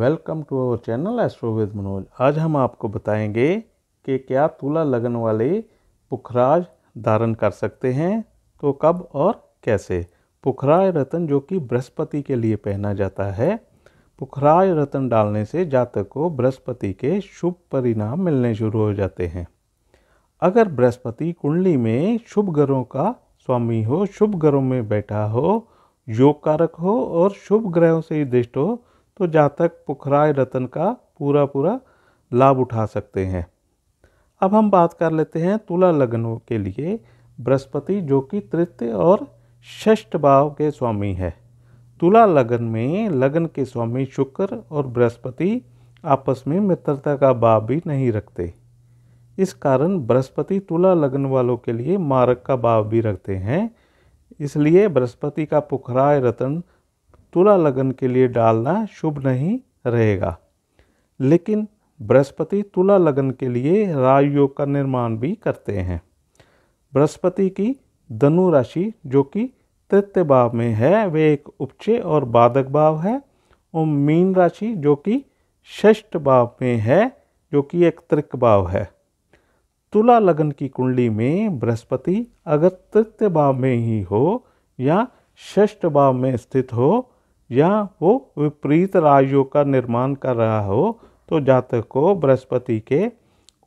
welcome to our channel astro with Manoj आज हम आपको बताएंगे कि क्या तुला लगन वाले पुखराज धारण कर सकते हैं तो कब और कैसे पुखराज रतन जो कि बृहस्पति के लिए पहना जाता है पुखराज रतन डालने से जातक को बृहस्पति के शुभ परिणाम मिलने शुरू हो जाते हैं अगर बृहस्पति कुंडली में शुभ ग्रहों का स्वामी हो शुभ ग्रहों में बैठा हो योग कारक हो और शुभ ग्रहों से ही दृष्ट हो तो जातक पुखराय रतन का पूरा पूरा लाभ उठा सकते हैं अब हम बात कर लेते हैं तुला लग्नों के लिए बृहस्पति जो कि तृतीय और षष्ठ भाव के स्वामी है तुला लगन में लग्न के स्वामी शुक्र और बृहस्पति आपस में मित्रता का भाव भी नहीं रखते इस कारण बृहस्पति तुला लग्न वालों के लिए मारक का भाव भी रखते हैं इसलिए बृहस्पति का पुखराय रतन तुला लगन के लिए डालना शुभ नहीं रहेगा लेकिन बृहस्पति तुला लगन के लिए राजयोग का निर्माण भी करते हैं बृहस्पति की धनु राशि जो कि तृतीय भाव में है वे एक उपचय और बाधक भाव है और मीन राशि जो कि षष्ठ भाव में है जो कि एक त्रिक भाव है तुला लगन की कुंडली में बृहस्पति अगर तृतीय भाव में ही हो या षष्ठ भाव में स्थित हो या वो विपरीत राजयोग का निर्माण कर रहा हो तो जातक को बृहस्पति के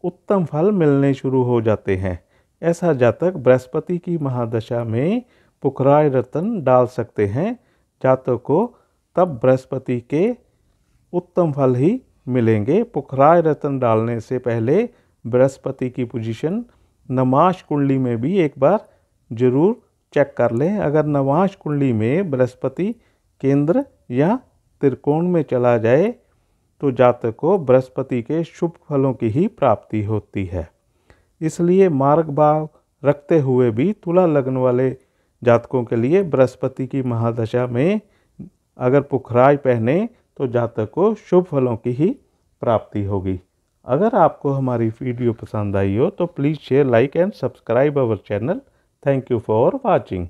उत्तम फल मिलने शुरू हो जाते हैं ऐसा जातक बृहस्पति की महादशा में पुखराय रतन डाल सकते हैं जातक को तब बृहस्पति के उत्तम फल ही मिलेंगे पुखराय रतन डालने से पहले बृहस्पति की पोजीशन नमाश कुंडली में भी एक बार ज़रूर चेक कर लें अगर नमाश कुंडली में बृहस्पति केंद्र या त्रिकोण में चला जाए तो जातक को बृहस्पति के शुभ फलों की ही प्राप्ति होती है इसलिए मार्ग भाव रखते हुए भी तुला लग्न वाले जातकों के लिए बृहस्पति की महादशा में अगर पुखराज पहने तो जातक को शुभ फलों की ही प्राप्ति होगी अगर आपको हमारी वीडियो पसंद आई हो तो please share like and subscribe our channel thank you for watching